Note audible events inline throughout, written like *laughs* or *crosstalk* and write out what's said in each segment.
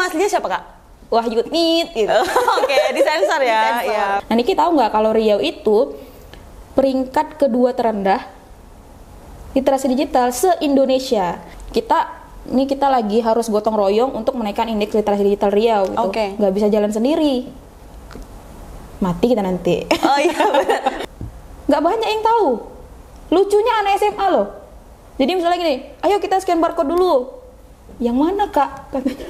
nama aslinya siapa kak? Wahyu Nit gitu. Oh, oke, okay, *laughs* disensor ya. Nanti ya. Nah, Niki tahu nggak kalau Riau itu peringkat kedua terendah literasi digital se-Indonesia. Kita ini kita lagi harus gotong royong untuk menaikkan indeks literasi digital Riau gitu. Okay. Nggak bisa jalan sendiri. Mati kita nanti. Oh iya *laughs* benar. nggak banyak yang tahu. Lucunya anak SMA loh. Jadi misalnya gini, ayo kita scan barcode dulu yang mana kak katanya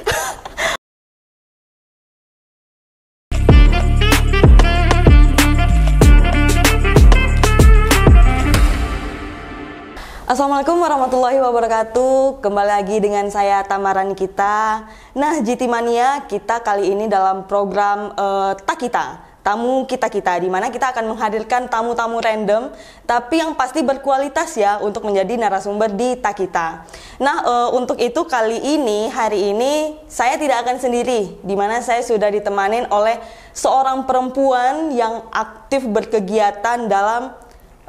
Assalamualaikum warahmatullahi wabarakatuh Kembali lagi dengan saya Tamaran kita Nah GT Mania kita kali ini dalam program uh, Takita tamu kita-kita di mana kita akan menghadirkan tamu-tamu random tapi yang pasti berkualitas ya untuk menjadi narasumber di Takita. Nah, e, untuk itu kali ini hari ini saya tidak akan sendiri di mana saya sudah ditemanin oleh seorang perempuan yang aktif berkegiatan dalam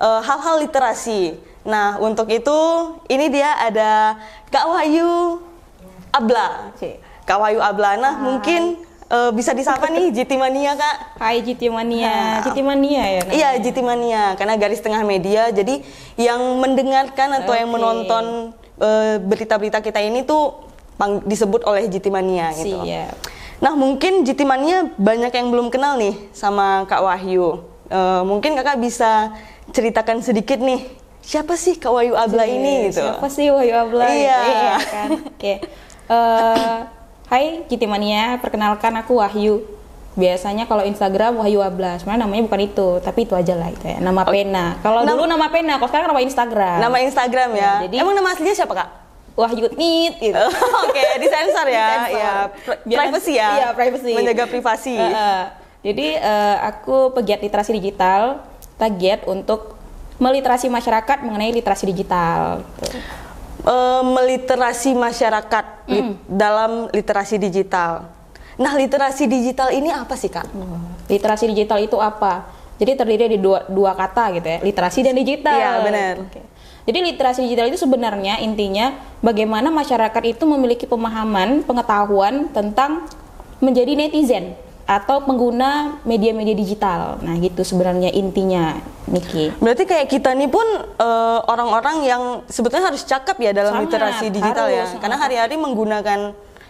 eh, hal-hal literasi. Nah, untuk itu ini dia ada Kak Wahyu Abla. Kak Wahyu Abla. Nah, mungkin uh, bisa disapa nih GT *laughs* Mania Kak. Hai GT Mania. Nah, GT ah. Mania ya namanya. Iya, GT Mania karena garis tengah media. Jadi yang mendengarkan atau okay. yang menonton berita eh, berita-berita kita ini tuh disebut oleh GT Mania gitu. Siap. Nah, mungkin GT Mania banyak yang belum kenal nih sama Kak Wahyu. Uh, mungkin Kakak bisa ceritakan sedikit nih siapa sih Kak Wahyu Abla Jadi, iya, ini gitu. Siapa sih Wahyu Abla? Iya, iya kan. Oke. Okay. *laughs* Uh, Hai Mania. perkenalkan aku Wahyu. Biasanya kalau Instagram Wahyu Abla, sebenarnya namanya bukan itu, tapi itu aja lah itu ya. Nama okay. pena. Kalau dulu nama pena, kalau sekarang nama Instagram. Nama Instagram ya. ya jadi, Emang nama aslinya siapa kak? Wahyu Nit gitu. Oh, oke, okay, disensor ya. Di ya, Biar, privacy ya. Iya, privacy. Menjaga privasi. Uh, uh. Jadi uh, aku pegiat literasi digital, target untuk meliterasi masyarakat mengenai literasi digital. Gitu e, meliterasi masyarakat mm. li dalam literasi digital. Nah, literasi digital ini apa sih, Kak? Hmm. Literasi digital itu apa? Jadi terdiri dari dua, dua kata gitu ya, literasi dan digital. Iya, benar. Jadi literasi digital itu sebenarnya intinya bagaimana masyarakat itu memiliki pemahaman, pengetahuan tentang menjadi netizen atau pengguna media-media digital. Nah, gitu sebenarnya intinya, Niki. Berarti kayak kita nih pun orang eh, orang-orang yang sebetulnya harus cakep ya dalam Sangat, literasi digital ya. harus, ya. Sangat. Karena hari-hari menggunakan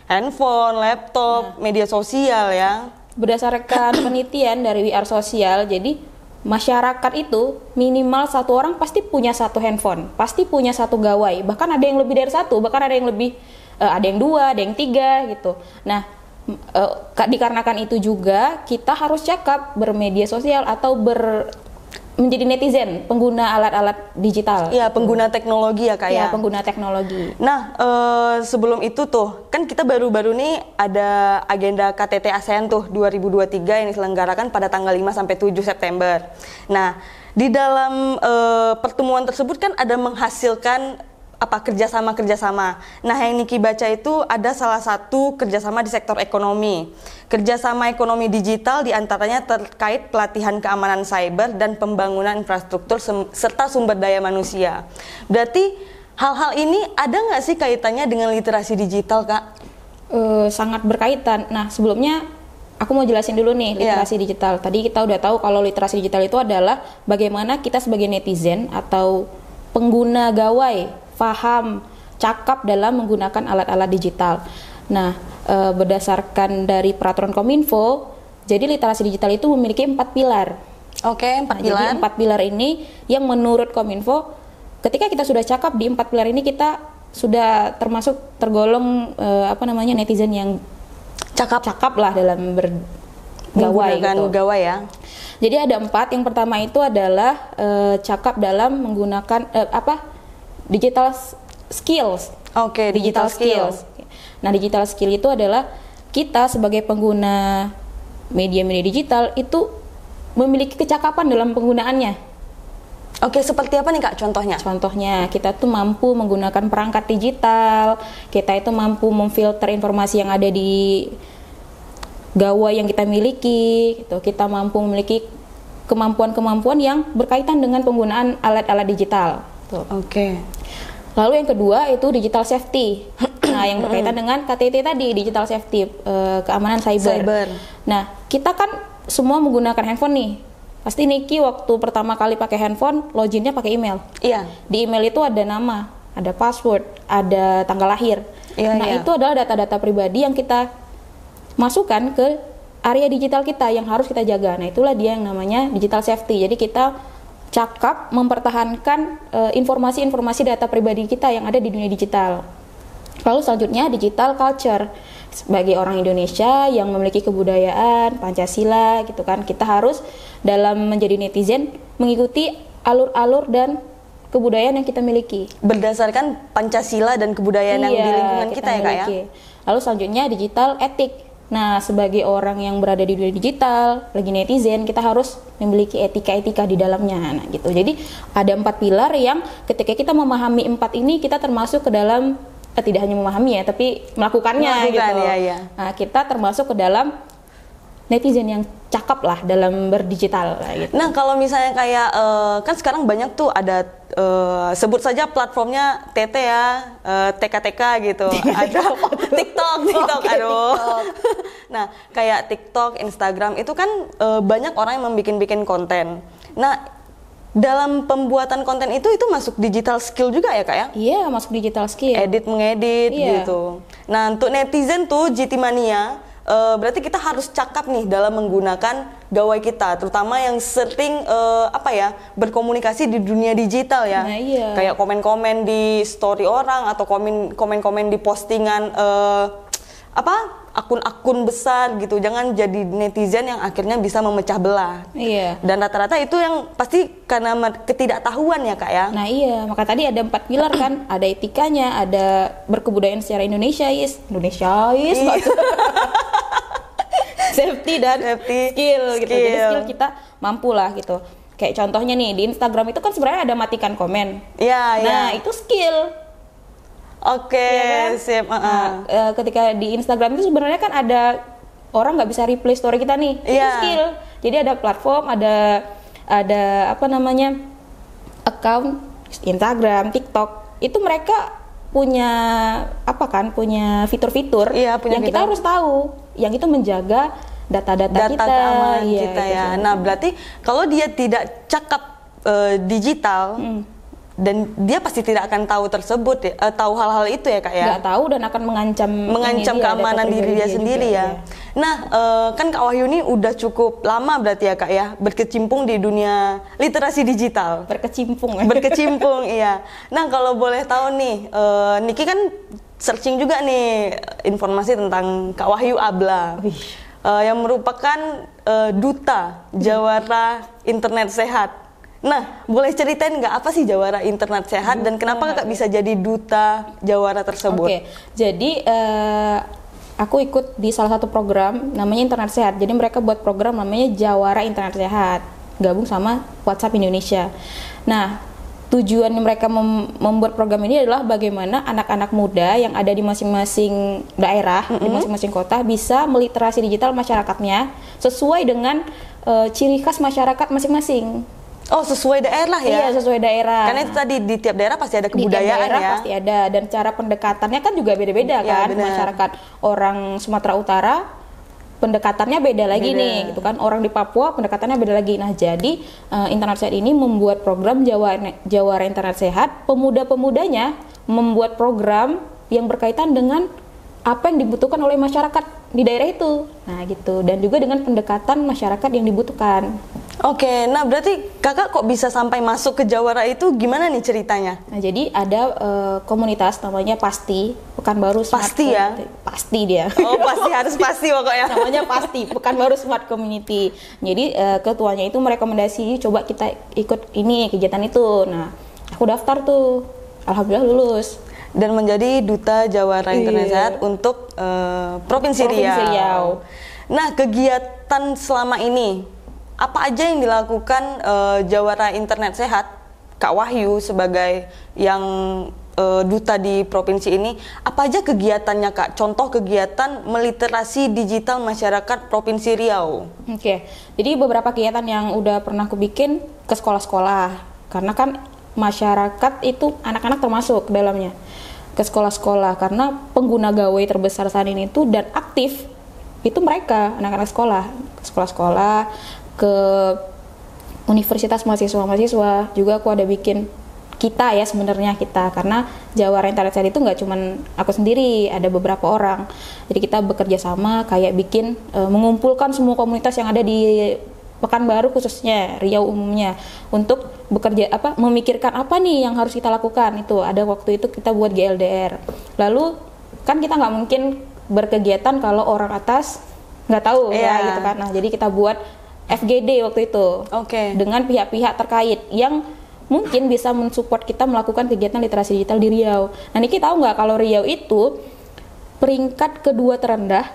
handphone, laptop, nah. media sosial ya. Berdasarkan *coughs* penelitian dari WR Sosial, jadi masyarakat itu minimal satu orang pasti punya satu handphone, pasti punya satu gawai, bahkan ada yang lebih dari satu, bahkan ada yang lebih uh, ada yang dua, ada yang tiga gitu. Nah, uh, dikarenakan itu juga kita harus cakap bermedia sosial atau ber menjadi netizen pengguna alat-alat digital. Iya, pengguna teknologi ya kayak. Iya, ya? pengguna teknologi. Nah, ee, eh, sebelum itu tuh, kan kita baru-baru nih ada agenda KTT ASEAN tuh 2023 yang diselenggarakan pada tanggal 5 sampai 7 September. Nah, di dalam eh, pertemuan tersebut kan ada menghasilkan apa kerjasama kerjasama. Nah yang Niki baca itu ada salah satu kerjasama di sektor ekonomi. Kerjasama ekonomi digital diantaranya terkait pelatihan keamanan cyber dan pembangunan infrastruktur serta sumber daya manusia. Berarti hal-hal ini ada nggak sih kaitannya dengan literasi digital kak? Uh, sangat berkaitan. Nah sebelumnya aku mau jelasin dulu nih iya. literasi yeah. digital. Tadi kita udah tahu kalau literasi digital itu adalah bagaimana kita sebagai netizen atau pengguna gawai paham, cakap dalam menggunakan alat-alat digital. Nah, e, berdasarkan dari peraturan Kominfo, jadi literasi digital itu memiliki empat pilar. Oke, okay, empat pilar. Jadi empat pilar ini yang menurut Kominfo, ketika kita sudah cakap di empat pilar ini kita sudah termasuk tergolong e, apa namanya netizen yang cakap-cakap lah dalam ber gawai gitu. gawai ya. Jadi ada empat. Yang pertama itu adalah e, cakap dalam menggunakan e, apa? digital skills. Oke, okay, digital, digital skills. skills. Nah, digital skill itu adalah kita sebagai pengguna media-media digital itu memiliki kecakapan dalam penggunaannya. Oke, seperti apa nih Kak contohnya? Contohnya, kita tuh mampu menggunakan perangkat digital, kita itu mampu memfilter informasi yang ada di gawai yang kita miliki, gitu. kita mampu memiliki kemampuan-kemampuan yang berkaitan dengan penggunaan alat-alat digital. Gitu. Oke. Okay. Lalu yang kedua itu digital safety. *clears throat* Nah, yang berkaitan dengan KTT tadi digital safety eh, keamanan cyber. cyber. Nah, kita kan semua menggunakan handphone nih. Pasti Niki waktu pertama kali pakai handphone loginnya pakai email. Iya. Di email itu ada nama, ada password, ada tanggal lahir. Iya, nah, iya. itu adalah data-data pribadi yang kita masukkan ke area digital kita yang harus kita jaga. Nah, itulah dia yang namanya digital safety. Jadi kita cakap mempertahankan eh, informasi-informasi data pribadi kita yang ada di dunia digital. Lalu selanjutnya digital culture sebagai orang Indonesia yang memiliki kebudayaan Pancasila gitu kan kita harus dalam menjadi netizen mengikuti alur-alur dan kebudayaan yang kita miliki berdasarkan Pancasila dan kebudayaan iya, yang di iya, lingkungan kita, kita ya kak ya. Lalu selanjutnya digital etik Nah, sebagai orang yang berada di dunia digital, lagi netizen, kita harus memiliki etika-etika di dalamnya. Nah, gitu. Jadi ada empat pilar yang ketika kita memahami empat ini, kita termasuk ke dalam eh, tidak hanya memahami ya, tapi melakukannya Melakukan, gitu. Ya, ya. Nah, kita termasuk ke dalam netizen yang cakep lah dalam berdigital gitu. Nah kalau misalnya kayak uh, kan sekarang banyak tuh ada uh, sebut saja platformnya TT ya, uh, eh, TKTK gitu, *laughs* ada *laughs* TikTok, *laughs* TikTok, okay, aduh. TikTok. nah kayak TikTok, Instagram itu kan uh, banyak orang yang membuat-bikin konten. Nah dalam pembuatan konten itu itu masuk digital skill juga ya kak ya? Iya yeah, masuk digital skill. Edit mengedit yeah. gitu. Nah untuk netizen tuh GT mania uh, berarti kita harus cakap nih dalam menggunakan gawai kita, terutama yang sering uh, apa ya berkomunikasi di dunia digital ya, nah, iya. kayak komen-komen di story orang atau komen komen di postingan uh, apa akun-akun besar gitu jangan jadi netizen yang akhirnya bisa memecah belah iya dan rata-rata itu yang pasti karena ketidaktahuan ya kak ya nah iya maka tadi ada empat pilar kan ada etikanya ada berkebudayaan secara Indonesiais Indonesiais iya. *laughs* *laughs* safety dan safety, skill, skill gitu jadi skill kita mampu lah gitu kayak contohnya nih di Instagram itu kan sebenarnya ada matikan komen Iya. yeah, nah yeah. itu skill Oke, okay, ya kan? Uh -uh. Nah, eh, ketika di Instagram itu sebenarnya kan ada orang nggak bisa replay story kita nih yeah. itu iya. skill jadi ada platform ada ada apa namanya account Instagram TikTok itu mereka punya apa kan punya fitur-fitur iya, punya yang fitur. kita harus tahu yang itu menjaga data-data data kita, keamanan iya, kita ya. Nah berarti kalau dia tidak cakap uh, digital. hmm dan dia pasti tidak akan tahu tersebut ya, uh, tahu hal-hal itu ya kak ya nggak tahu dan akan mengancam mengancam dia, keamanan diri dia, dia sendiri juga, ya. ya nah uh, kan kak Wahyu ini udah cukup lama berarti ya kak ya berkecimpung di dunia literasi digital berkecimpung *laughs* berkecimpung iya nah kalau boleh tahu nih uh, Niki kan searching juga nih informasi tentang kak Wahyu Abla Wih. Uh, yang merupakan uh, duta jawara internet sehat Nah, boleh ceritain nggak apa sih Jawara Internet Sehat dan kenapa nggak bisa ya. jadi duta Jawara tersebut? Oke, okay. jadi uh, aku ikut di salah satu program namanya Internet Sehat. Jadi mereka buat program namanya Jawara Internet Sehat, gabung sama WhatsApp Indonesia. Nah, tujuan mereka mem membuat program ini adalah bagaimana anak-anak muda yang ada di masing-masing daerah, mm -hmm. di masing-masing kota bisa meliterasi digital masyarakatnya sesuai dengan uh, ciri khas masyarakat masing-masing. Oh sesuai daerah ya? Iya sesuai daerah. Karena itu tadi di tiap daerah pasti ada kebudayaan di tiap daerah ya? pasti ada dan cara pendekatannya kan juga beda-beda ya, kan bener. masyarakat orang Sumatera Utara pendekatannya beda lagi beda. nih gitu kan orang di Papua pendekatannya beda lagi nah jadi uh, internet sehat ini membuat program Jawa Jawa Internet Sehat pemuda-pemudanya membuat program yang berkaitan dengan apa yang dibutuhkan oleh masyarakat di daerah itu. Nah, gitu. Dan juga dengan pendekatan masyarakat yang dibutuhkan. Oke, nah berarti kakak kok bisa sampai masuk ke Jawara itu gimana nih ceritanya? Nah, jadi ada uh, komunitas namanya Pasti, baru Smart Pasti ya? Pasti dia. Oh, pasti harus pasti pokoknya. *laughs* namanya Pasti, bukan baru Smart Community. Jadi uh, ketuanya itu merekomendasi coba kita ikut ini kegiatan itu. Nah, aku daftar tuh. Alhamdulillah lulus dan menjadi duta Jawara iya. Internet Sehat untuk uh, provinsi, provinsi Riau. Riau. Nah, kegiatan selama ini apa aja yang dilakukan uh, eh, Jawara Internet Sehat Kak Wahyu sebagai yang uh, duta di provinsi ini? Apa aja kegiatannya Kak? Contoh kegiatan meliterasi digital masyarakat Provinsi Riau. Oke. Okay. Jadi beberapa kegiatan yang udah pernah aku bikin ke sekolah-sekolah karena kan masyarakat itu anak-anak termasuk ke dalamnya ke sekolah-sekolah karena pengguna gawai terbesar saat ini itu dan aktif itu mereka anak-anak sekolah ke sekolah-sekolah ke universitas mahasiswa-mahasiswa juga aku ada bikin kita ya sebenarnya kita karena Jawa Rental Sale itu nggak cuman aku sendiri ada beberapa orang jadi kita bekerja sama kayak bikin e, mengumpulkan semua komunitas yang ada di Pekanbaru khususnya Riau umumnya untuk bekerja apa memikirkan apa nih yang harus kita lakukan itu ada waktu itu kita buat GLDR lalu kan kita nggak mungkin berkegiatan kalau orang atas nggak tahu yeah. ya iya. gitu kan nah jadi kita buat FGD waktu itu okay. dengan pihak-pihak terkait yang mungkin bisa mensupport kita melakukan kegiatan literasi digital di Riau. Nah, kita tahu nggak kalau Riau itu peringkat kedua terendah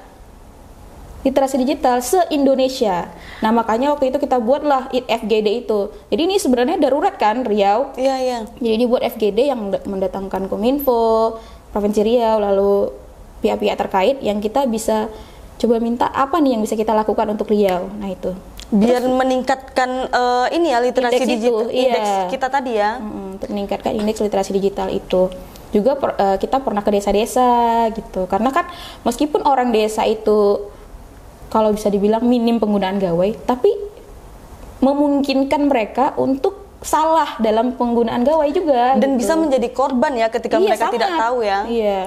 literasi digital se-Indonesia. Nah, makanya waktu itu kita buatlah FGD itu. Jadi ini sebenarnya darurat kan Riau? Iya, iya. Jadi dibuat FGD yang mendatangkan Kominfo, Provinsi Riau, lalu pihak-pihak terkait yang kita bisa coba minta apa nih yang bisa kita lakukan untuk Riau. Nah, itu biar meningkatkan uh, ini ya literasi indeks digital itu, iya. indeks iya. kita tadi ya untuk meningkatkan indeks literasi digital itu juga per, uh, kita pernah ke desa-desa gitu karena kan meskipun orang desa itu kalau bisa dibilang minim penggunaan gawai, tapi memungkinkan mereka untuk salah dalam penggunaan gawai juga dan gitu. bisa menjadi korban ya ketika iya, mereka sangat. tidak tahu ya. Iya.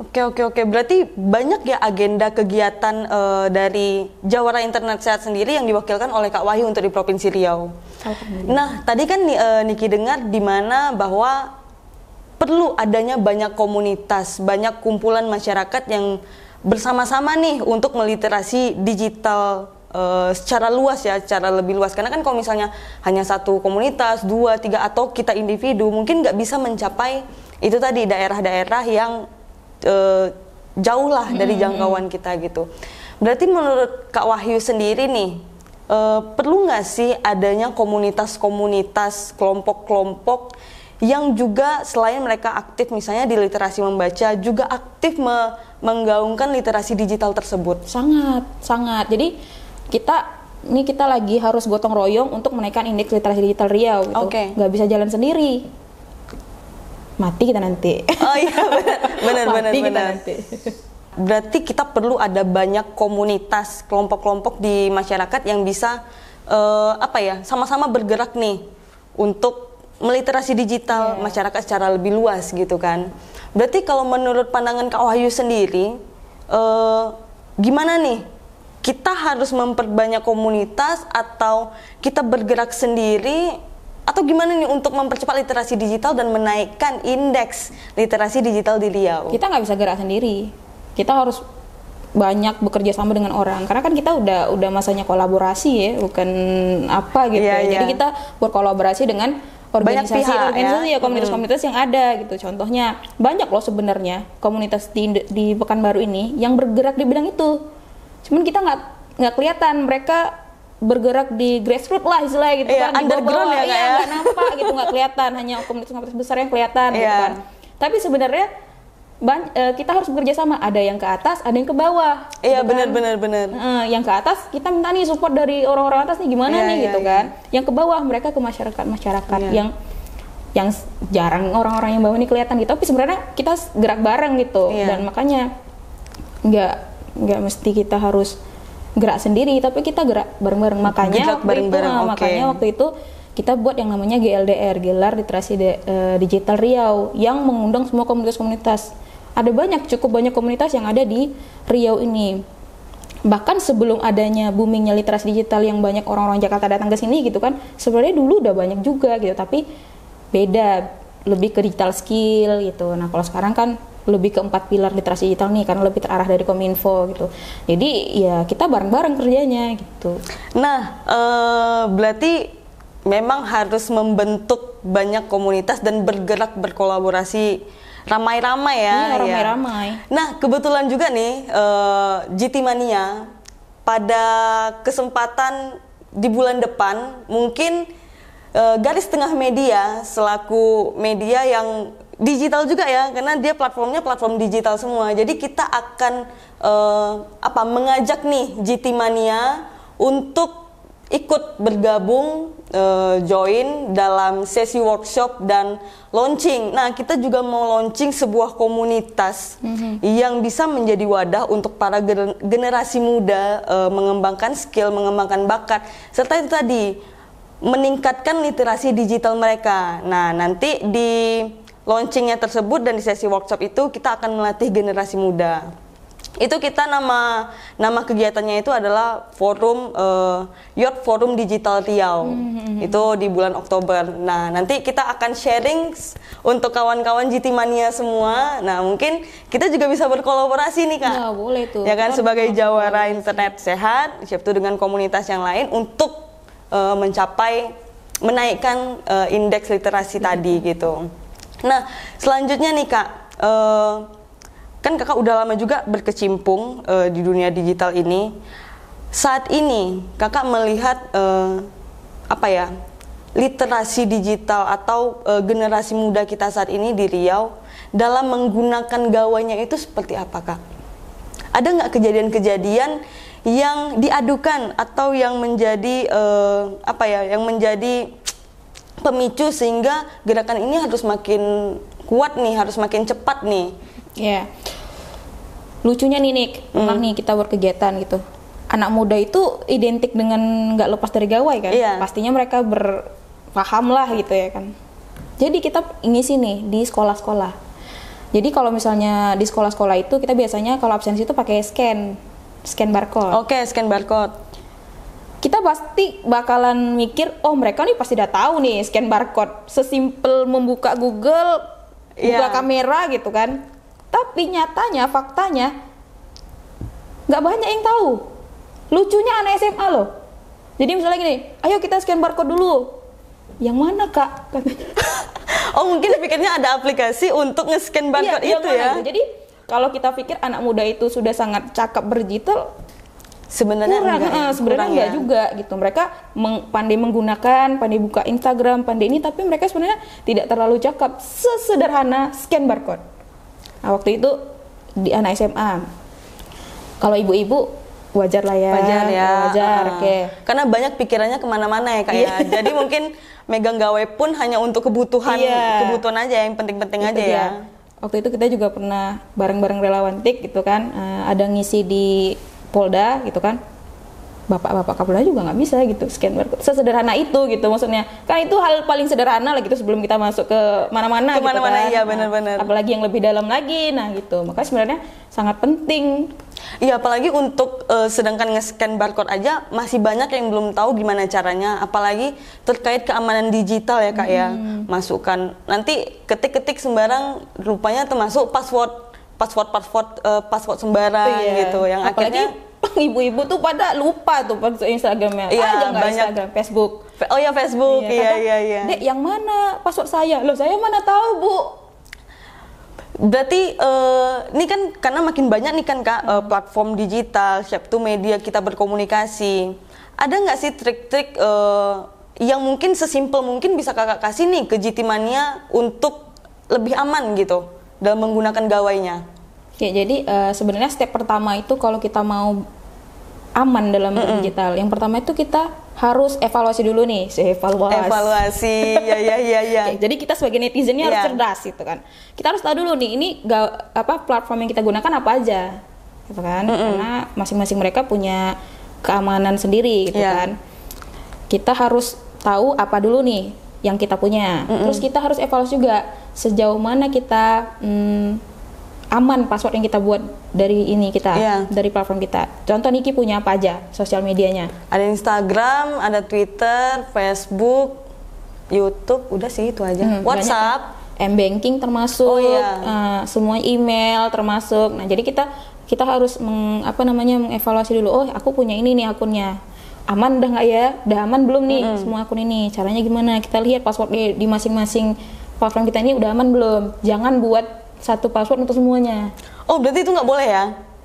Oke oke oke berarti banyak ya agenda kegiatan uh, dari Jawara Internet Sehat sendiri yang diwakilkan oleh Kak Wahyu untuk di Provinsi Riau. Nah tadi kan uh, Niki dengar di mana bahwa perlu adanya banyak komunitas, banyak kumpulan masyarakat yang bersama-sama nih untuk meliterasi digital Uh, secara luas ya, secara lebih luas. Karena kan kalau misalnya hanya satu komunitas, dua, tiga atau kita individu, mungkin nggak bisa mencapai itu tadi daerah-daerah yang uh, jauh lah hmm, dari hmm, jangkauan hmm. kita gitu. Berarti menurut Kak Wahyu sendiri nih, uh, perlu nggak sih adanya komunitas-komunitas, kelompok-kelompok yang juga selain mereka aktif misalnya di literasi membaca, juga aktif me menggaungkan literasi digital tersebut. Sangat, sangat. Jadi kita ini kita lagi harus gotong royong untuk menaikkan indeks literasi digital Riau gitu. Oke. Okay. Gak bisa jalan sendiri. Mati kita nanti. Oh iya benar benar *laughs* Mati bener, kita nanti. Berarti kita perlu ada banyak komunitas, kelompok-kelompok di masyarakat yang bisa uh, apa ya, sama-sama bergerak nih untuk meliterasi digital yeah. masyarakat secara lebih luas gitu kan. Berarti kalau menurut pandangan Kak Wahyu sendiri, eh, gimana nih? Kita harus memperbanyak komunitas atau kita bergerak sendiri atau gimana nih untuk mempercepat literasi digital dan menaikkan indeks literasi digital di Riau? Kita nggak bisa gerak sendiri. Kita harus banyak bekerja sama dengan orang karena kan kita udah udah masanya kolaborasi ya bukan apa gitu yeah, yeah. jadi iya. kita berkolaborasi dengan organisasi banyak pihak, organisasi ya, ya komunitas-komunitas yang ada gitu. Contohnya banyak loh sebenarnya komunitas di di Pekanbaru ini yang bergerak di bidang itu. Cuman kita nggak nggak kelihatan mereka bergerak di grassroots lah istilahnya gitu yeah, kan underground bawah, ya, ya iya, nggak nampak gitu nggak kelihatan hanya komunitas-komunitas besar yang kelihatan yeah. gitu kan tapi sebenarnya ban, uh, kita harus bekerja sama ada yang ke atas ada yang ke bawah iya gitu kan? benar benar benar uh, yang ke atas kita minta nih support dari orang-orang atas nih gimana iya, nih iya, gitu iya. kan yang ke bawah mereka ke masyarakat masyarakat iya. yang yang jarang orang-orang yang bawah ini kelihatan gitu tapi sebenarnya kita gerak bareng gitu iya. dan makanya nggak nggak mesti kita harus gerak sendiri tapi kita gerak bareng-bareng makanya gerak bareng-bareng okay. makanya waktu itu kita buat yang namanya GLDR, Gelar Literasi De, uh, Digital Riau yang mengundang semua komunitas-komunitas ada banyak cukup banyak komunitas yang ada di Riau ini bahkan sebelum adanya boomingnya literasi digital yang banyak orang-orang Jakarta datang ke sini gitu kan sebenarnya dulu udah banyak juga gitu tapi beda lebih ke digital skill gitu nah kalau sekarang kan lebih ke empat pilar literasi digital nih karena lebih terarah dari kominfo gitu jadi ya kita bareng-bareng kerjanya gitu nah ee, eh, berarti memang harus membentuk banyak komunitas dan bergerak berkolaborasi ramai-ramai ya. Iya, iya. ramai-ramai. Ya. Nah, kebetulan juga nih uh, eh, GT Mania pada kesempatan di bulan depan mungkin uh, garis tengah media selaku media yang digital juga ya karena dia platformnya platform digital semua. Jadi kita akan uh, apa mengajak nih GT Mania untuk ikut bergabung uh, join dalam sesi workshop dan launching. Nah, kita juga mau launching sebuah komunitas mm-hmm. yang bisa menjadi wadah untuk para generasi muda uh, mengembangkan skill, mengembangkan bakat serta itu tadi meningkatkan literasi digital mereka. Nah, nanti di launchingnya tersebut dan di sesi workshop itu kita akan melatih generasi muda itu kita nama nama kegiatannya itu adalah forum uh, eh, Yacht Forum Digital Riau mm-hmm. itu di bulan Oktober. Nah nanti kita akan sharing untuk kawan-kawan GT Mania semua. Nah mungkin kita juga bisa berkolaborasi nih kak. Ya boleh tuh. Ya kan Kalo sebagai jawara internet sehat, siap tuh dengan komunitas yang lain untuk uh, mencapai menaikkan uh, indeks literasi mm-hmm. tadi gitu. Nah selanjutnya nih kak. Uh, kan kakak udah lama juga berkecimpung uh, di dunia digital ini. Saat ini kakak melihat uh, apa ya literasi digital atau uh, generasi muda kita saat ini di Riau dalam menggunakan gawainya itu seperti apa kak? Ada nggak kejadian-kejadian yang diadukan atau yang menjadi uh, apa ya yang menjadi pemicu sehingga gerakan ini harus makin kuat nih, harus makin cepat nih? ya yeah. lucunya nih Nick mm. nih kita berkegiatan gitu anak muda itu identik dengan nggak lepas dari gawai kan yeah. pastinya mereka berpaham lah gitu ya kan jadi kita ingin sini di sekolah-sekolah jadi kalau misalnya di sekolah-sekolah itu kita biasanya kalau absensi itu pakai scan, scan barcode. Oke, okay, scan barcode. Kita pasti bakalan mikir, oh mereka nih pasti udah tahu nih scan barcode. Sesimpel membuka Google, yeah. buka iya. kamera gitu kan. Tapi nyatanya, faktanya, nggak banyak yang tahu. Lucunya anak SMA loh. Jadi misalnya gini, ayo kita scan barcode dulu. Yang mana kak? *laughs* oh mungkin pikirnya ada aplikasi untuk nge-scan iya, barcode iya, itu ya? Itu. Jadi kalau kita pikir anak muda itu sudah sangat cakep berdigital, sebenarnya kurang, enggak, ya, eh, sebenarnya enggak ya. juga gitu. Mereka meng, pandai menggunakan, pandai buka Instagram, pandai ini, tapi mereka sebenarnya tidak terlalu cakep. Sesederhana scan barcode. Nah, waktu itu di anak SMA. Kalau ibu-ibu wajar lah ya wajar ya oh, wajar uh, oke okay. karena banyak pikirannya kemana-mana ya kayak ya. iya. jadi mungkin megang gawe pun hanya untuk kebutuhan iya. kebutuhan aja yang penting-penting aja dia. ya waktu itu kita juga pernah bareng-bareng relawan tik gitu kan uh, ada ngisi di Polda gitu kan bapak-bapak kapolda juga nggak bisa gitu scan barcode sesederhana itu gitu maksudnya kan itu hal paling sederhana lah gitu sebelum kita masuk ke mana-mana gitu mana -mana, kan iya, bener -bener. Nah, apalagi yang lebih dalam lagi nah gitu makanya sebenarnya sangat penting Iya apalagi untuk uh, sedangkan nge-scan barcode aja masih banyak yang belum tahu gimana caranya apalagi terkait keamanan digital ya Kak ya. hmm. ya masukkan nanti ketik-ketik sembarang rupanya termasuk password password password uh, eh, password sembarang iya. gitu yang apalagi akhirnya *laughs* ibu-ibu tuh pada lupa tuh pakai Instagramnya. Iya, ah, banyak... Instagram, Facebook? Oh ya Facebook, iya, iya, iya, iya. Dek, yang mana password saya? Loh, saya mana tahu, Bu? Berarti uh, kan karena makin banyak nih kan kak uh, platform digital, siap tuh media kita berkomunikasi. Ada nggak sih trik-trik uh, yang mungkin sesimpel mungkin bisa kakak kasih nih ke Jitimania untuk lebih aman gitu dalam menggunakan gawainya? Ya jadi uh, sebenarnya step pertama itu kalau kita mau aman dalam mm -hmm. digital, yang pertama itu kita harus evaluasi dulu nih, evaluasi. Evaluasi, ya ya ya ya. jadi kita sebagai netizennya yeah. harus iya. cerdas gitu kan. Kita harus tahu dulu nih ini ga, apa platform yang kita gunakan apa aja, gitu kan? Mm -hmm. Karena masing-masing mereka punya keamanan sendiri, gitu yeah. kan. Kita harus tahu apa dulu nih yang kita punya. Mm -hmm. Terus kita harus evaluasi juga sejauh mana kita. Hmm, aman password yang kita buat dari ini kita yeah. dari platform kita. Contoh Niki punya apa aja sosial medianya? Ada Instagram, ada Twitter, Facebook, YouTube, udah sih itu aja. Hmm, WhatsApp, kan? m banking termasuk, oh, iya. uh, semua email termasuk. Nah jadi kita kita harus meng, apa namanya mengevaluasi dulu. Oh aku punya ini nih akunnya aman udah nggak ya? Udah aman belum nih mm -hmm. semua akun ini? Caranya gimana? Kita lihat password di masing-masing platform kita ini udah aman belum? Jangan buat satu password untuk semuanya. Oh, berarti itu nggak boleh ya?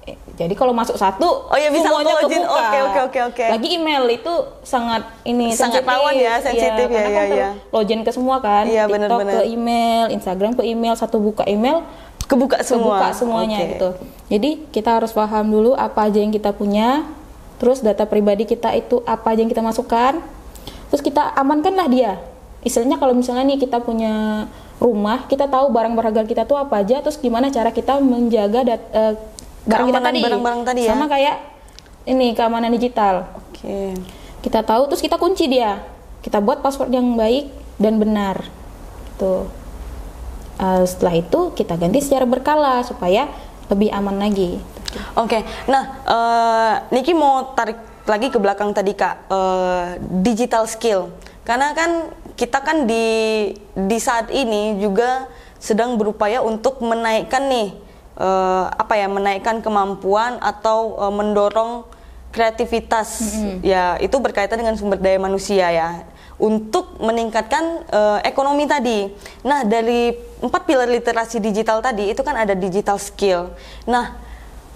Eh, jadi kalau masuk satu, oh ya bisa semuanya login. kebuka. Oke oke oke oke. Lagi email itu sangat ini sangat rawan ya, iya, sensitif ya, kan ya, ya, kan ya. login ke semua kan. Iya, TikTok benar bener. ke email, Instagram ke email, satu buka email kebuka semua. Kebuka semuanya okay. gitu. Jadi kita harus paham dulu apa aja yang kita punya, terus data pribadi kita itu apa aja yang kita masukkan, terus kita amankanlah dia. Istilahnya kalau misalnya nih kita punya rumah kita tahu barang berharga kita tuh apa aja terus gimana cara kita menjaga dat, uh, barang kita tadi barang-barang tadi ya sama kayak ini keamanan digital oke okay. kita tahu terus kita kunci dia kita buat password yang baik dan benar tuh uh, setelah itu kita ganti secara berkala supaya lebih aman lagi oke okay. nah uh, Niki mau tarik lagi ke belakang tadi kak uh, digital skill karena kan kita kan di di saat ini juga sedang berupaya untuk menaikkan nih uh, apa ya menaikkan kemampuan atau uh, mendorong kreativitas mm-hmm. ya itu berkaitan dengan sumber daya manusia ya untuk meningkatkan uh, ekonomi tadi. Nah, dari empat pilar literasi digital tadi itu kan ada digital skill. Nah,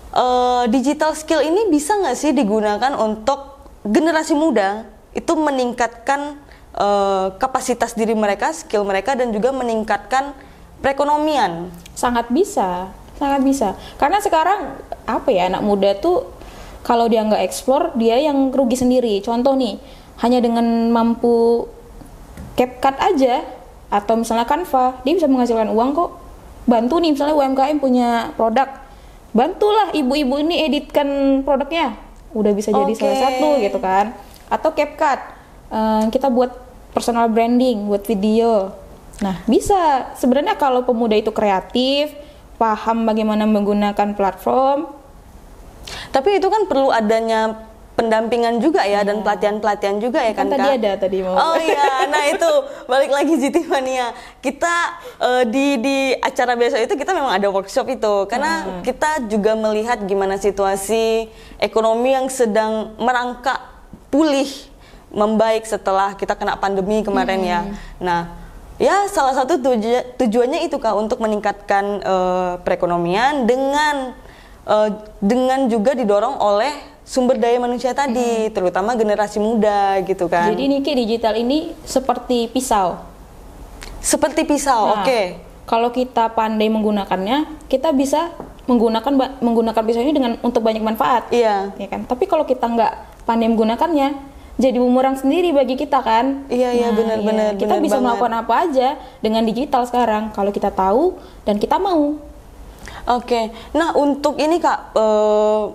uh, digital skill ini bisa nggak sih digunakan untuk generasi muda itu meningkatkan uh, kapasitas diri mereka, skill mereka dan juga meningkatkan perekonomian. Sangat bisa, sangat bisa. Karena sekarang apa ya anak muda tuh kalau dia nggak eksplor dia yang rugi sendiri. Contoh nih, hanya dengan mampu CapCut aja atau misalnya Canva, dia bisa menghasilkan uang kok. Bantu nih misalnya UMKM punya produk, bantulah ibu-ibu ini editkan produknya udah bisa jadi okay. salah satu gitu kan atau CapCut Eh, kita buat personal branding, buat video. Nah, bisa. Sebenarnya kalau pemuda itu kreatif, paham bagaimana menggunakan platform. Tapi itu kan perlu adanya pendampingan juga ya, ya. dan iya. pelatihan-pelatihan juga ya kan, kan tadi Kak? ada tadi mau oh iya nah itu balik lagi GT Mania kita uh, di di acara besok itu kita memang ada workshop itu karena hmm. kita juga melihat gimana situasi ekonomi yang sedang merangkak pulih membaik setelah kita kena pandemi kemarin hmm. ya. Nah, ya salah satu tuju tujuannya itu kak untuk meningkatkan uh, perekonomian dengan uh, dengan juga didorong oleh sumber daya manusia tadi, hmm. terutama generasi muda gitu kan. Jadi Niki digital ini seperti pisau. Seperti pisau, nah, oke. Okay. Kalau kita pandai menggunakannya, kita bisa menggunakan menggunakan pisau ini dengan untuk banyak manfaat. Iya. Ya kan. Tapi kalau kita nggak pandai menggunakannya, jadi bumerang sendiri bagi kita kan. Iya iya nah, benar-benar. Iya, kita bener bisa banget. melakukan apa aja dengan digital sekarang kalau kita tahu dan kita mau. Oke, nah untuk ini kak, uh,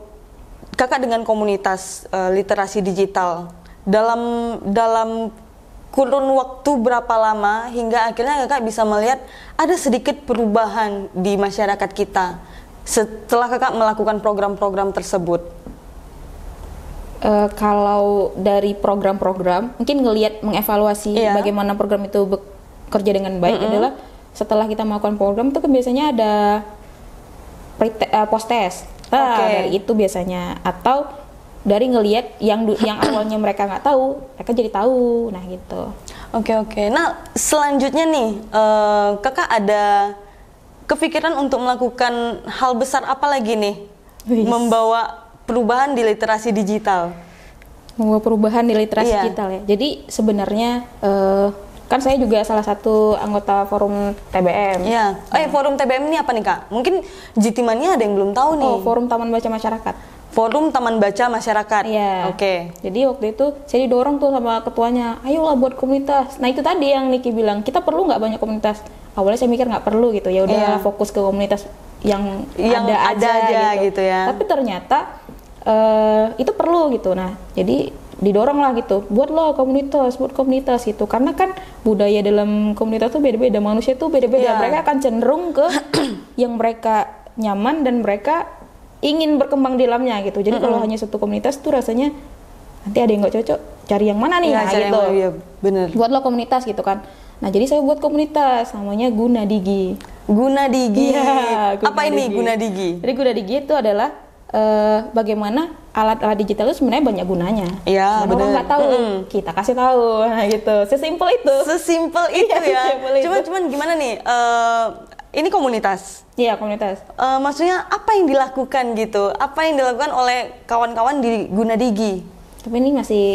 kakak dengan komunitas uh, literasi digital dalam dalam kurun waktu berapa lama hingga akhirnya kakak bisa melihat ada sedikit perubahan di masyarakat kita setelah kakak melakukan program-program tersebut uh, kalau dari program-program mungkin ngelihat mengevaluasi yeah. bagaimana program itu bekerja dengan baik mm -hmm. adalah setelah kita melakukan program itu kan biasanya ada uh, post test ah, okay. dari itu biasanya atau dari ngelihat yang yang *clears throat* awalnya mereka nggak tahu mereka jadi tahu nah gitu oke okay, oke okay. nah selanjutnya nih uh, kakak ada kepikiran untuk melakukan hal besar apa lagi nih Wiss. membawa perubahan di literasi digital? Mau perubahan di literasi iya. digital ya. Jadi sebenarnya uh, kan saya juga salah satu anggota forum TBM. Iya. Oh, eh forum TBM ini apa nih kak? Mungkin jitimannya ada yang belum tahu nih. Oh forum Taman Baca Masyarakat. Forum Taman Baca Masyarakat. Iya. Oke. Okay. Jadi waktu itu saya didorong tuh sama ketuanya, ayolah buat komunitas. Nah itu tadi yang Niki bilang, kita perlu nggak banyak komunitas. Awalnya saya mikir nggak perlu gitu, ya udah iya. fokus ke komunitas yang, yang ada, ada aja, aja gitu. gitu ya. Tapi ternyata Eh, itu perlu gitu nah jadi didorong lah gitu buat lo komunitas buat komunitas gitu karena kan budaya dalam komunitas tuh beda-beda manusia tuh beda-beda yeah. mereka akan cenderung ke *clears throat* yang mereka nyaman dan mereka ingin berkembang di dalamnya gitu jadi mm -hmm. kalau hanya satu komunitas tuh rasanya nanti ada yang nggak cocok cari yang mana nih ya, nah, gitu yang, ya, bener. buat lo komunitas gitu kan nah jadi saya buat komunitas namanya Guna Digi Guna Digi Guna iya, apa Digi. ini Guna Digi jadi Guna Digi itu adalah uh, bagaimana alat-alat digital itu sebenarnya banyak gunanya. Iya, benar. Orang nggak tahu, hmm kita kasih tahu, *laughs* nah, gitu. Sesimpel itu. Sesimpel *laughs* iya, itu ya. cuman cuman gimana nih? Uh, ini komunitas. Iya, komunitas. Uh, maksudnya apa yang dilakukan gitu? Apa yang dilakukan oleh kawan-kawan di digi? Tapi ini masih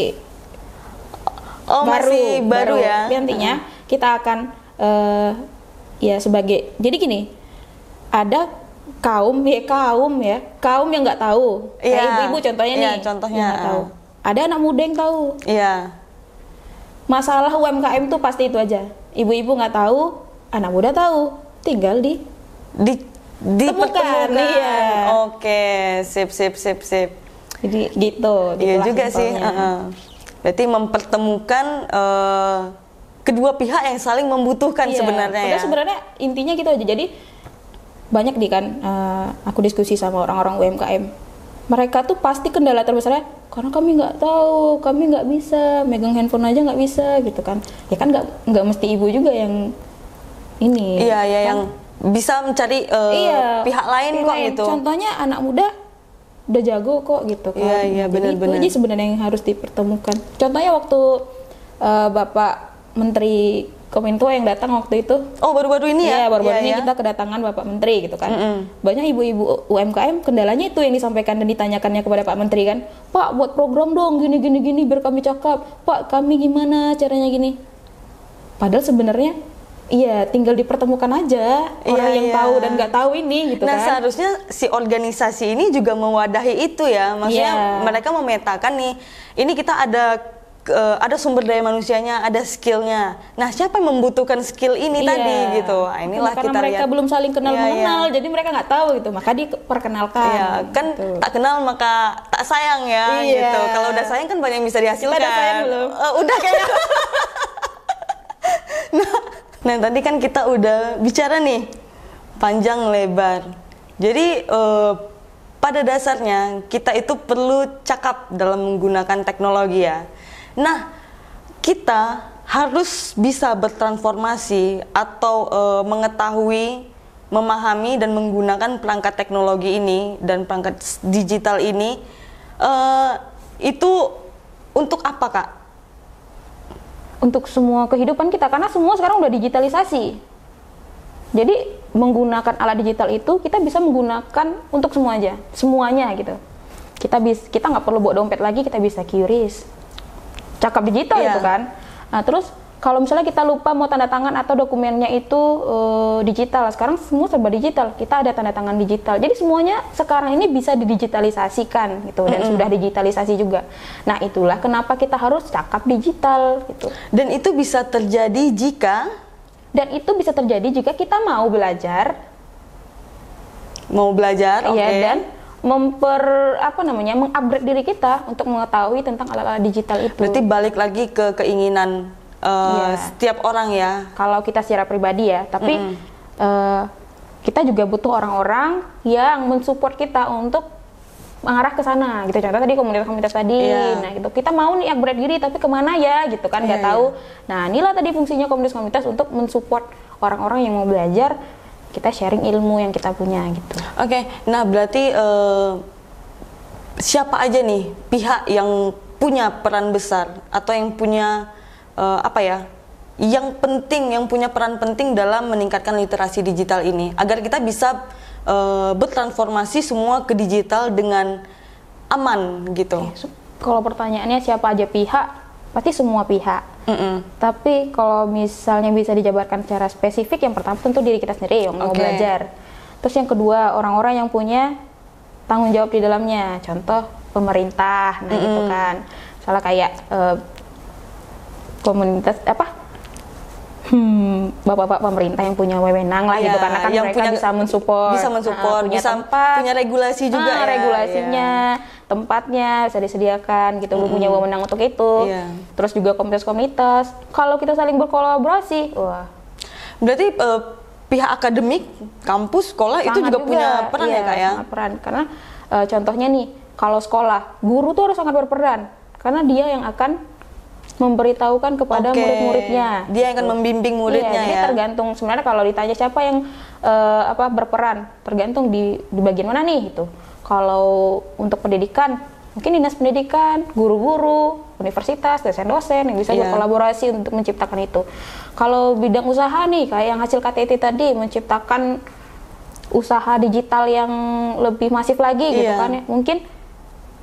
oh, baru, masih baru, baru ya. Tapi intinya uh. kita akan uh, ya sebagai jadi gini, ada kaum ya kaum ya kaum yang nggak tahu yeah. kayak iya. ibu-ibu contohnya yeah, nih contohnya yang ah. tahu ada anak muda yang tahu iya yeah. masalah UMKM tuh pasti itu aja ibu-ibu nggak -ibu tahu anak muda tahu tinggal di di ditemukan iya oke sip sip sip sip jadi gitu, gitu iya juga sih uh -uh. berarti mempertemukan uh, kedua pihak yang saling membutuhkan iya. sebenarnya ya sebenarnya intinya gitu aja jadi banyak di kan uh, aku diskusi sama orang-orang UMKM mereka tuh pasti kendala terbesarnya karena kami nggak tahu kami nggak bisa megang handphone aja nggak bisa gitu kan ya kan nggak nggak mesti ibu juga yang ini iya iya kan? yang bisa mencari uh, iya, pihak lain pihak kok lain. gitu contohnya anak muda udah jago kok gitu kan iya iya benar benar itu aja sebenarnya yang harus dipertemukan contohnya waktu uh, bapak menteri Kominfo yang datang waktu itu. Oh, baru-baru ini ya? Iya, baru-baru ya, ini ya. kita kedatangan Bapak Menteri gitu kan. Mm -hmm. Banyak ibu-ibu UMKM kendalanya itu yang disampaikan dan ditanyakannya kepada Pak Menteri kan. Pak, buat program dong gini gini gini biar kami cakap. Pak, kami gimana caranya gini? Padahal sebenarnya Iya, tinggal dipertemukan aja iya, orang iya, yang iya. tahu dan nggak tahu ini gitu nah, kan. Nah, seharusnya si organisasi ini juga mewadahi itu ya. Maksudnya yeah. mereka memetakan nih, ini kita ada uh, ada sumber daya manusianya, ada skillnya. Nah, siapa yang membutuhkan skill ini iya. tadi gitu? Nah, inilah Karena kita mereka lihat. belum saling kenal iya, iya. mengenal, iya. jadi mereka nggak tahu gitu. Maka diperkenalkan. Iya, kan gitu. tak kenal maka tak sayang ya iya. gitu. Kalau udah sayang kan banyak yang bisa dihasilkan. Udah sayang belum? Uh, udah kayaknya. *laughs* nah, nah tadi kan kita udah bicara nih panjang lebar. Jadi uh, pada dasarnya kita itu perlu cakap dalam menggunakan teknologi ya Nah, kita harus bisa bertransformasi atau e, mengetahui, memahami dan menggunakan perangkat teknologi ini dan perangkat digital ini e, itu untuk apa kak? Untuk semua kehidupan kita karena semua sekarang udah digitalisasi. Jadi menggunakan alat digital itu kita bisa menggunakan untuk semua aja, semuanya gitu. Kita bisa kita nggak perlu bawa dompet lagi, kita bisa QRIS, cakap digital yeah. itu kan. Nah, terus kalau misalnya kita lupa mau tanda tangan atau dokumennya itu uh, digital, sekarang semua serba digital. Kita ada tanda tangan digital. Jadi semuanya sekarang ini bisa didigitalisasikan gitu dan mm -hmm. sudah digitalisasi juga. Nah, itulah kenapa kita harus cakap digital gitu. Dan itu bisa terjadi jika dan itu bisa terjadi jika kita mau belajar mau belajar, iya, oke. Okay. Ya, dan memper apa namanya mengupgrade diri kita untuk mengetahui tentang alat-alat digital itu. Berarti balik lagi ke keinginan uh, eh, yeah. setiap orang ya. Kalau kita secara pribadi ya, tapi mm -hmm. uh, kita juga butuh orang-orang yang mensupport kita untuk mengarah ke sana gitu contoh tadi komunitas-komunitas tadi yeah. nah gitu kita mau nih upgrade diri tapi kemana ya gitu kan nggak yeah, iya. tahu nah inilah tadi fungsinya komunitas-komunitas untuk mensupport orang-orang yang mau belajar kita sharing ilmu yang kita punya gitu. Oke, okay. nah berarti uh, siapa aja nih pihak yang punya peran besar atau yang punya uh, apa ya? Yang penting, yang punya peran penting dalam meningkatkan literasi digital ini agar kita bisa uh, bertransformasi semua ke digital dengan aman gitu. Okay. kalau pertanyaannya siapa aja pihak? Pasti semua pihak Mm -mm. Tapi kalau misalnya bisa dijabarkan secara spesifik, yang pertama tentu diri kita sendiri yang mau belajar. Terus yang kedua orang-orang yang punya tanggung jawab di dalamnya. Contoh pemerintah, nah mm -mm. itu kan. Salah kayak uh, komunitas apa hmm, bapak-bapak pemerintah yang punya wewenang lah ya, gitu iya, karena kan yang mereka punya, bisa mensupport bisa mensupport nah, punya bisa tempat, punya regulasi juga ah, ya, regulasinya ya tempatnya bisa disediakan gitu, mm -hmm. lu punya wewenang untuk itu. Yeah. Terus juga komunitas-komunitas. Kalau kita saling berkolaborasi, wah. Berarti uh, pihak akademik, kampus, sekolah sangat itu juga, juga punya peran ya, iya, ya kak ya? peran. Karena uh, contohnya nih, kalau sekolah, guru tuh harus sangat berperan karena dia yang akan memberitahukan kepada okay. murid-muridnya. Dia yang akan gitu. membimbing iya, muridnya iya, ya. tergantung sebenarnya kalau ditanya siapa yang uh, apa berperan, tergantung di di bagian mana nih itu kalau untuk pendidikan mungkin dinas pendidikan, guru-guru, universitas, dosen-dosen yang bisa yeah. berkolaborasi untuk menciptakan itu. Kalau bidang usaha nih kayak yang hasil KTT tadi menciptakan usaha digital yang lebih masif lagi yeah. gitu iya. kan ya. Mungkin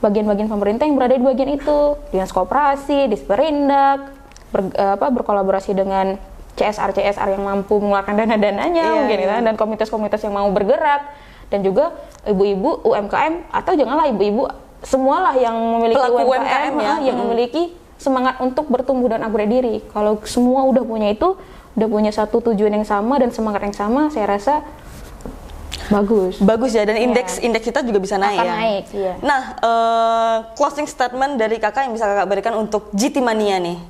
bagian-bagian pemerintah yang berada di bagian itu, dinas koperasi, disperindak, ber, eh, apa berkolaborasi dengan CSR-CSR yang mampu mengeluarkan dana-dananya yeah, mungkin yeah. Iya. dan komunitas-komunitas yang mau bergerak dan juga ibu-ibu UMKM atau janganlah ibu-ibu semualah yang memiliki Pelaku UMKM, UMKM ya. yang memiliki semangat untuk bertumbuh dan upgrade diri. Kalau semua udah punya itu, udah punya satu tujuan yang sama dan semangat yang sama, saya rasa bagus bagus ya dan iya. indeks yeah. indeks kita juga bisa naik Akan ya naik iya. nah uh, closing statement dari kakak yang bisa kakak berikan untuk GT Mania nih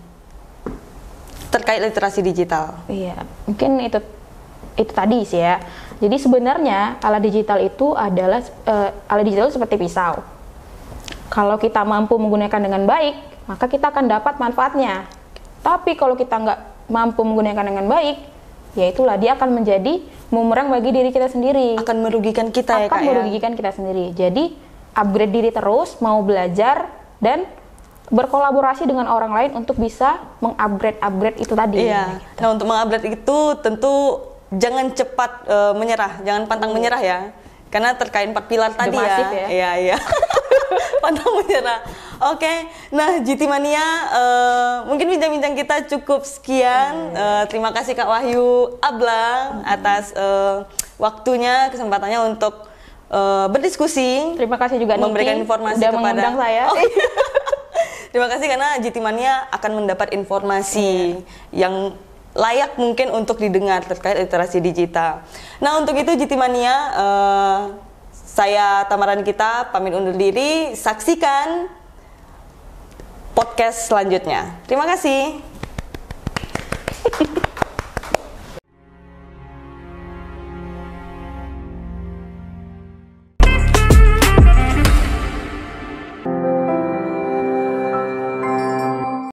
terkait literasi digital iya mungkin itu itu tadi sih ya jadi sebenarnya alat digital itu adalah uh, alat digital seperti pisau. Kalau kita mampu menggunakan dengan baik, maka kita akan dapat manfaatnya. Tapi kalau kita nggak mampu menggunakan dengan baik, ya itulah dia akan menjadi memerang bagi diri kita sendiri. Akan merugikan kita ya, akan ya kak. Akan merugikan ya? kita sendiri. Jadi upgrade diri terus, mau belajar dan berkolaborasi dengan orang lain untuk bisa mengupgrade upgrade itu tadi. Iya. Gitu. Nah untuk mengupgrade itu tentu jangan cepat uh, menyerah, jangan pantang menyerah ya. Karena terkait empat pilar tadi ya. ya. Iya, iya. Ya. *laughs* pantang menyerah. Oke. Okay. Nah, GT Mania uh, mungkin bincang-bincang kita cukup sekian. Uh, terima kasih Kak Wahyu Abla atas uh, waktunya, kesempatannya untuk uh, berdiskusi. Terima kasih juga memberikan Niki informasi udah kepada mengundang saya. Oh, iya. *laughs* Terima kasih karena GT akan mendapat informasi yeah. yang layak mungkin untuk didengar terkait literasi digital. Nah untuk itu Jitimania uh, eh, saya Tamaran kita pamit undur diri. Saksikan podcast selanjutnya. Terima kasih. *laughs*